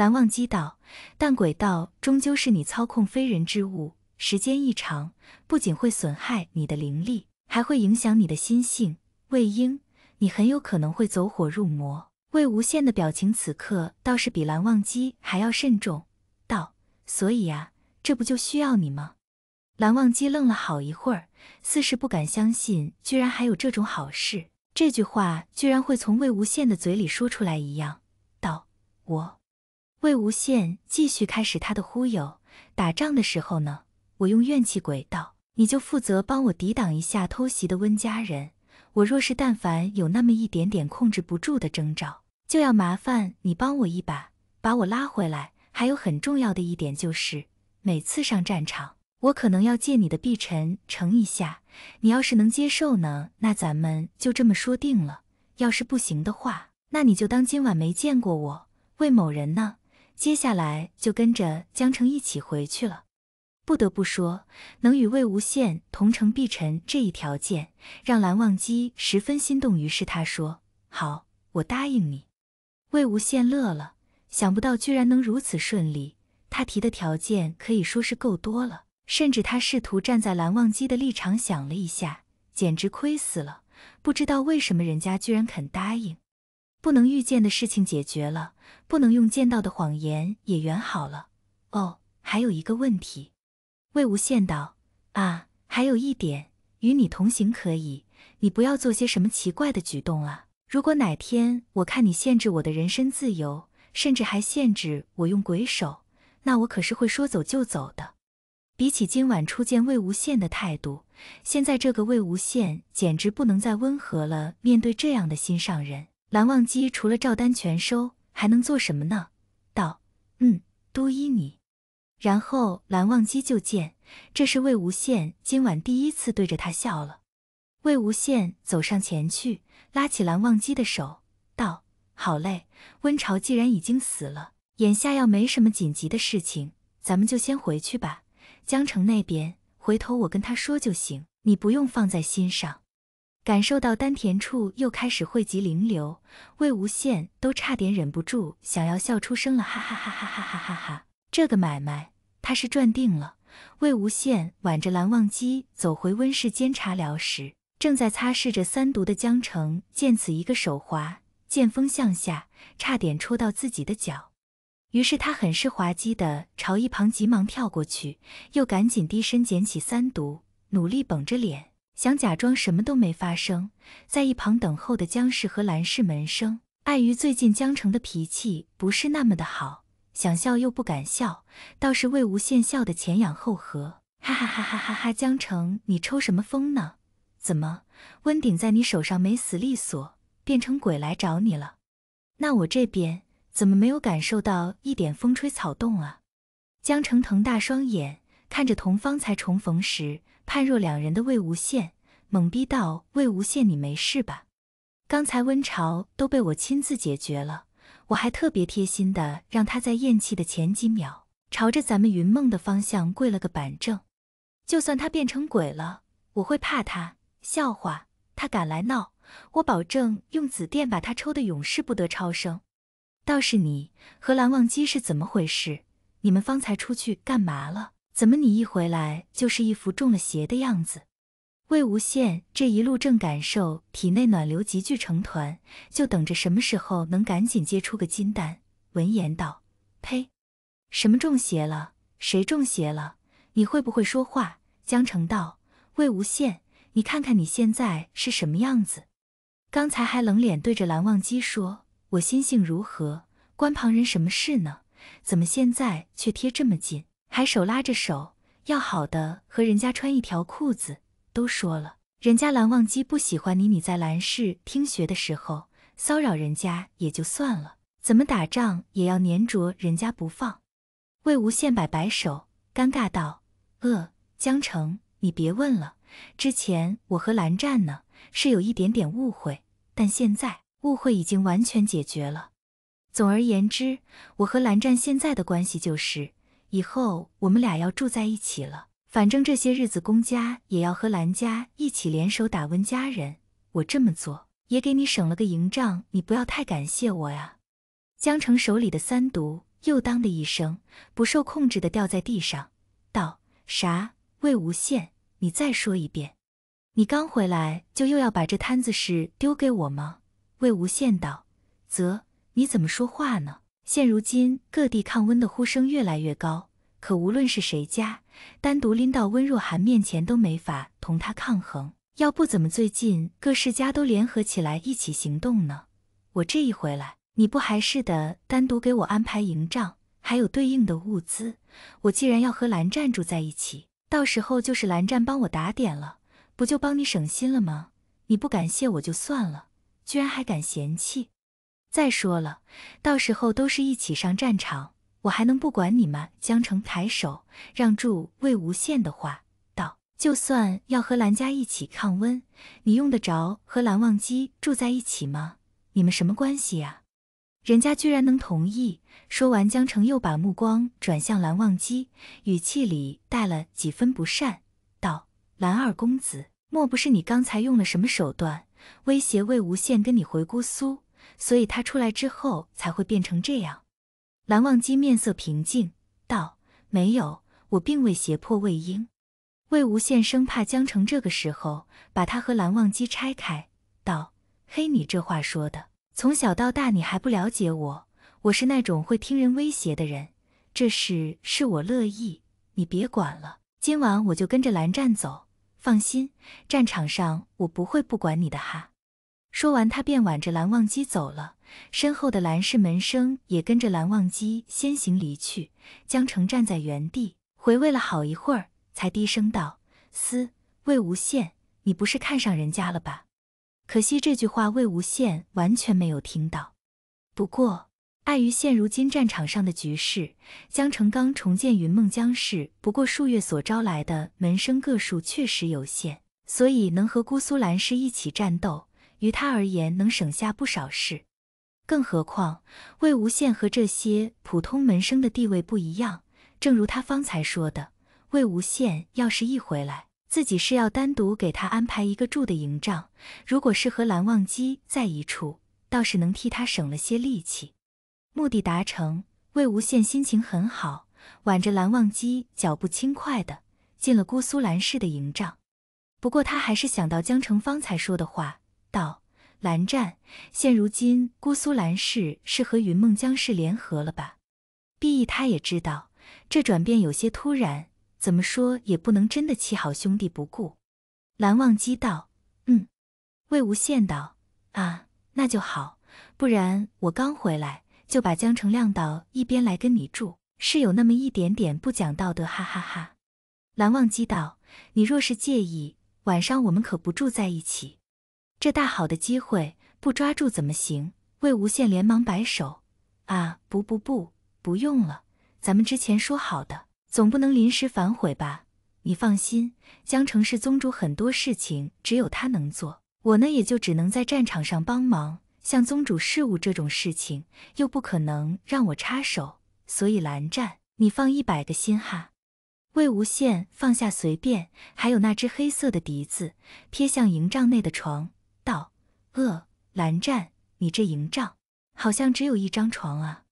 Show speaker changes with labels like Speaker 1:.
Speaker 1: 蓝忘机道：“但鬼道终究是你操控非人之物，时间一长，不仅会损害你的灵力，还会影响你的心性。魏婴，你很有可能会走火入魔。”魏无羡的表情此刻倒是比蓝忘机还要慎重，道：“所以呀，这不就需要你吗？”蓝忘机愣了好一会儿，似是不敢相信，居然还有这种好事，这句话居然会从魏无羡的嘴里说出来一样，道：“我。”魏无羡继续开始他的忽悠。打仗的时候呢，我用怨气鬼道，你就负责帮我抵挡一下偷袭的温家人。我若是但凡有那么一点点控制不住的征兆，就要麻烦你帮我一把，把我拉回来。还有很重要的一点就是，每次上战场，我可能要借你的碧尘乘一下。你要是能接受呢，那咱们就这么说定了。要是不行的话，那你就当今晚没见过我魏某人呢。接下来就跟着江澄一起回去了。不得不说，能与魏无羡同城必晨这一条件，让蓝忘机十分心动。于是他说：“好，我答应你。”魏无羡乐了，想不到居然能如此顺利。他提的条件可以说是够多了，甚至他试图站在蓝忘机的立场想了一下，简直亏死了。不知道为什么人家居然肯答应。不能预见的事情解决了，不能用见到的谎言也圆好了。哦，还有一个问题，魏无羡道啊，还有一点，与你同行可以，你不要做些什么奇怪的举动啊。如果哪天我看你限制我的人身自由，甚至还限制我用鬼手，那我可是会说走就走的。比起今晚初见魏无羡的态度，现在这个魏无羡简直不能再温和了。面对这样的心上人。蓝忘机除了照单全收，还能做什么呢？道，嗯，都依你。然后蓝忘机就见，这是魏无羡今晚第一次对着他笑了。魏无羡走上前去，拉起蓝忘机的手，道：“好嘞，温晁既然已经死了，眼下要没什么紧急的事情，咱们就先回去吧。江城那边，回头我跟他说就行，你不用放在心上。”感受到丹田处又开始汇集灵流，魏无羡都差点忍不住想要笑出声了，哈哈哈哈哈哈哈哈哈这个买卖他是赚定了。魏无羡挽着蓝忘机走回温室监茶寮时，正在擦拭着三毒的江澄见此，一个手滑，剑锋向下，差点戳到自己的脚，于是他很是滑稽地朝一旁急忙跳过去，又赶紧低身捡起三毒，努力绷着脸。想假装什么都没发生，在一旁等候的江氏和兰氏门生，碍于最近江城的脾气不是那么的好，想笑又不敢笑。倒是魏无羡笑得前仰后合，哈哈哈哈哈哈！江澄，你抽什么风呢？怎么温鼎在你手上没死利索，变成鬼来找你了？那我这边怎么没有感受到一点风吹草动啊？江澄瞪大双眼，看着同方才重逢时。判若两人的魏无羡懵逼道：“魏无羡，你没事吧？刚才温晁都被我亲自解决了，我还特别贴心的让他在咽气的前几秒朝着咱们云梦的方向跪了个板正。就算他变成鬼了，我会怕他？笑话！他敢来闹，我保证用紫电把他抽的永世不得超生。倒是你和蓝忘机是怎么回事？你们方才出去干嘛了？”怎么你一回来就是一副中了邪的样子？魏无羡这一路正感受体内暖流集聚成团，就等着什么时候能赶紧结出个金丹。闻言道：“呸，什么中邪了？谁中邪了？你会不会说话？”江澄道：“魏无羡，你看看你现在是什么样子？刚才还冷脸对着蓝忘机说‘我心性如何，关旁人什么事呢？’怎么现在却贴这么近？”还手拉着手，要好的和人家穿一条裤子。都说了，人家蓝忘机不喜欢你，你在蓝氏听学的时候骚扰人家也就算了，怎么打仗也要粘着人家不放？魏无羡摆摆手，尴尬道：“呃，江澄，你别问了。之前我和蓝湛呢，是有一点点误会，但现在误会已经完全解决了。总而言之，我和蓝湛现在的关系就是……”以后我们俩要住在一起了，反正这些日子，公家也要和兰家一起联手打温家人。我这么做，也给你省了个营帐，你不要太感谢我呀。江澄手里的三毒又当的一声，不受控制的掉在地上，道：“啥？魏无羡，你再说一遍。你刚回来就又要把这摊子事丢给我吗？”魏无羡道：“啧，你怎么说话呢？”现如今各地抗温的呼声越来越高，可无论是谁家单独拎到温若寒面前都没法同他抗衡。要不怎么最近各世家都联合起来一起行动呢？我这一回来，你不还是得单独给我安排营帐，还有对应的物资？我既然要和蓝湛住在一起，到时候就是蓝湛帮我打点了，不就帮你省心了吗？你不感谢我就算了，居然还敢嫌弃！再说了，到时候都是一起上战场，我还能不管你吗？江澄抬手让住魏无羡的话，道：“就算要和蓝家一起抗温，你用得着和蓝忘机住在一起吗？你们什么关系呀？”人家居然能同意。说完，江澄又把目光转向蓝忘机，语气里带了几分不善，道：“蓝二公子，莫不是你刚才用了什么手段，威胁魏无羡跟你回姑苏？”所以他出来之后才会变成这样。蓝忘机面色平静道：“没有，我并未胁迫魏婴。”魏无羡生怕江澄这个时候把他和蓝忘机拆开，道：“嘿，你这话说的，从小到大你还不了解我？我是那种会听人威胁的人。这事是我乐意，你别管了。今晚我就跟着蓝湛走，放心，战场上我不会不管你的哈。”说完，他便挽着蓝忘机走了，身后的蓝氏门生也跟着蓝忘机先行离去。江澄站在原地，回味了好一会儿，才低声道：“嘶，魏无羡，你不是看上人家了吧？”可惜这句话魏无羡完全没有听到。不过，碍于现如今战场上的局势，江澄刚重建云梦江氏不过数月，所招来的门生个数确实有限，所以能和姑苏蓝氏一起战斗。于他而言，能省下不少事。更何况，魏无羡和这些普通门生的地位不一样。正如他方才说的，魏无羡要是一回来，自己是要单独给他安排一个住的营帐。如果是和蓝忘机在一处，倒是能替他省了些力气。目的达成，魏无羡心情很好，挽着蓝忘机，脚步轻快的进了姑苏蓝氏的营帐。不过，他还是想到江澄方才说的话。道：“蓝湛，现如今姑苏蓝氏是和云梦江氏联合了吧？”毕意他也知道，这转变有些突然，怎么说也不能真的弃好兄弟不顾。蓝忘机道：“嗯。”魏无羡道：“啊，那就好，不然我刚回来就把江澄晾到一边来跟你住，是有那么一点点不讲道德，哈哈哈。”蓝忘机道：“你若是介意，晚上我们可不住在一起。”这大好的机会不抓住怎么行？魏无羡连忙摆手，啊不不不，不用了，咱们之前说好的，总不能临时反悔吧？你放心，江城是宗主，很多事情只有他能做，我呢也就只能在战场上帮忙，像宗主事务这种事情，又不可能让我插手。所以蓝湛，你放一百个心哈。魏无羡放下随便，还有那只黑色的笛子，瞥向营帐内的床。呃，蓝湛，你这营帐好像只有一张床啊。